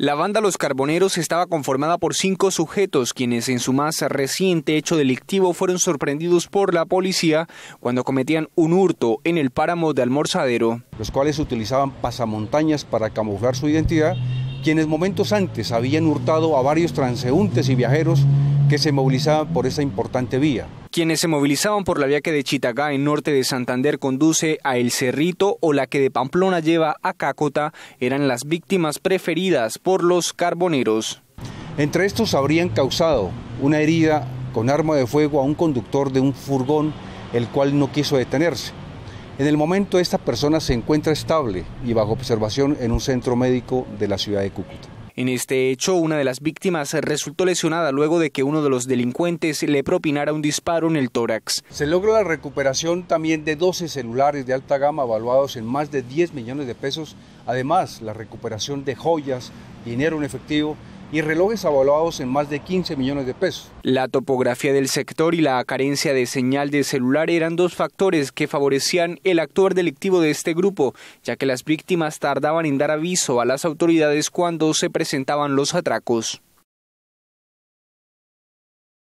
La banda Los Carboneros estaba conformada por cinco sujetos, quienes en su más reciente hecho delictivo fueron sorprendidos por la policía cuando cometían un hurto en el páramo de Almorzadero. Los cuales utilizaban pasamontañas para camuflar su identidad, quienes momentos antes habían hurtado a varios transeúntes y viajeros que se movilizaban por esa importante vía. Quienes se movilizaban por la vía que de Chitagá en norte de Santander conduce a El Cerrito o la que de Pamplona lleva a Cácota eran las víctimas preferidas por los carboneros. Entre estos habrían causado una herida con arma de fuego a un conductor de un furgón, el cual no quiso detenerse. En el momento esta persona se encuentra estable y bajo observación en un centro médico de la ciudad de Cúcuta. En este hecho, una de las víctimas resultó lesionada luego de que uno de los delincuentes le propinara un disparo en el tórax. Se logró la recuperación también de 12 celulares de alta gama evaluados en más de 10 millones de pesos, además la recuperación de joyas, dinero en efectivo y relojes avaluados en más de 15 millones de pesos. La topografía del sector y la carencia de señal de celular eran dos factores que favorecían el actuar delictivo de este grupo, ya que las víctimas tardaban en dar aviso a las autoridades cuando se presentaban los atracos.